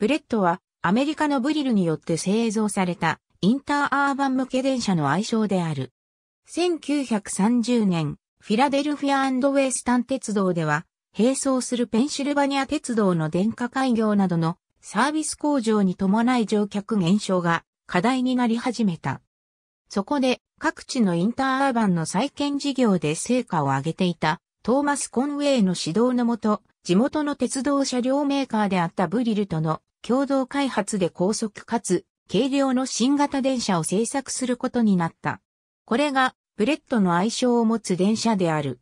ブレットはアメリカのブリルによって製造されたインターアーバン向け電車の愛称である。1930年、フィラデルフィアウェスタン鉄道では、並走するペンシルバニア鉄道の電化開業などのサービス向上に伴い乗客減少が課題になり始めた。そこで各地のインターアーバンの再建事業で成果を上げていたトーマス・コンウェイの指導のもと、地元の鉄道車両メーカーであったブリルとの共同開発で高速かつ軽量の新型電車を製作することになった。これがブレットの愛称を持つ電車である。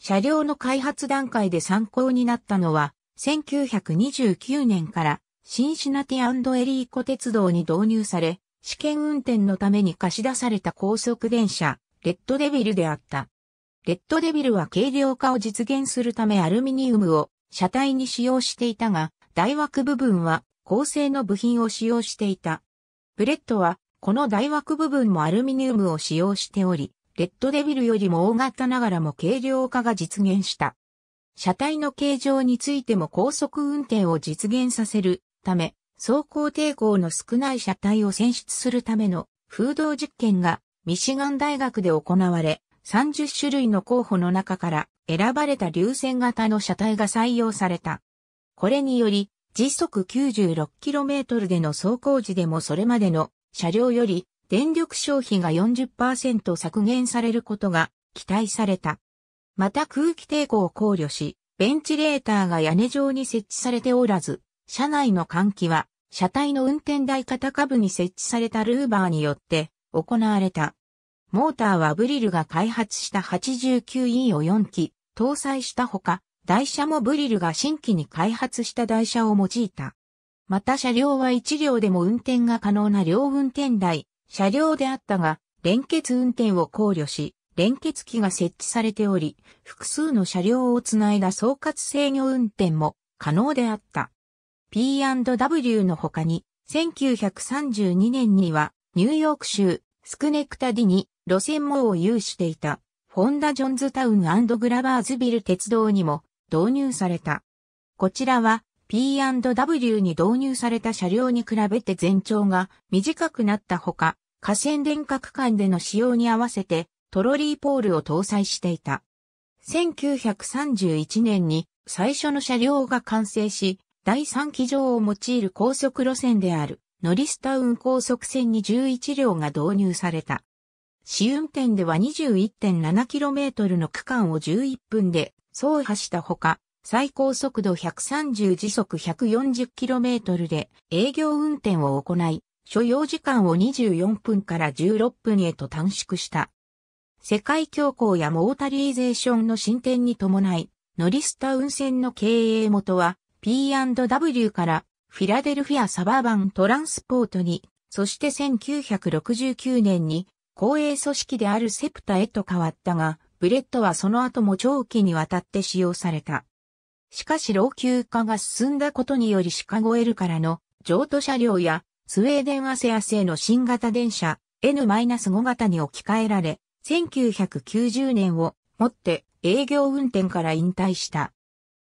車両の開発段階で参考になったのは、1929年からシンシナティエリーコ鉄道に導入され、試験運転のために貸し出された高速電車、レッドデビルであった。レッドデビルは軽量化を実現するためアルミニウムを車体に使用していたが、台枠部分は鋼成の部品を使用していた。ブレットは、この台枠部分もアルミニウムを使用しており、レッドデビルよりも大型ながらも軽量化が実現した。車体の形状についても高速運転を実現させるため、走行抵抗の少ない車体を選出するための風洞実験がミシガン大学で行われ、30種類の候補の中から選ばれた流線型の車体が採用された。これにより、時速 96km での走行時でもそれまでの車両より電力消費が40%削減されることが期待された。また空気抵抗を考慮し、ベンチレーターが屋根上に設置されておらず、車内の換気は車体の運転台肩下部に設置されたルーバーによって行われた。モーターはブリルが開発した 89E を4機搭載したほか、台車もブリルが新規に開発した台車を用いた。また車両は1両でも運転が可能な両運転台、車両であったが、連結運転を考慮し、連結機が設置されており、複数の車両をつないだ総括制御運転も可能であった。P&W の他に、1932年にはニューヨーク州スクネクタディに路線網を有していた、ホンダ・ジョンズタウングラバーズビル鉄道にも導入された。こちらは P&W に導入された車両に比べて全長が短くなったほか、河川電化間での使用に合わせてトロリーポールを搭載していた。1931年に最初の車両が完成し、第3機場を用いる高速路線であるノリスタウン高速線に11両が導入された。試運転では 21.7km の区間を11分で走破したほか、最高速度130時速 140km で営業運転を行い、所要時間を24分から16分へと短縮した。世界恐慌やモータリーゼーションの進展に伴い、ノリスタ運船の経営元は P&W からフィラデルフィアサバーバントランスポートに、そして1969年に公営組織であるセプタへと変わったが、ブレットはその後も長期にわたって使用された。しかし老朽化が進んだことによりシカゴエルからの譲渡車両やスウェーデンアセア製の新型電車 N-5 型に置き換えられ、1990年をもって営業運転から引退した。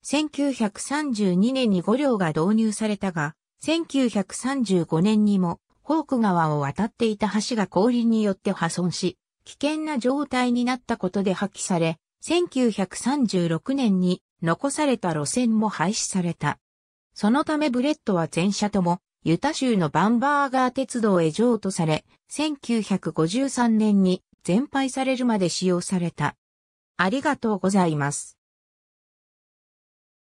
1932年に5両が導入されたが、1935年にもホーク川を渡っていた橋が氷によって破損し、危険な状態になったことで破棄され、1936年に残された路線も廃止された。そのためブレットは全車とも、ユタ州のバンバーガー鉄道へ譲渡され、1953年に全廃されるまで使用された。ありがとうございます。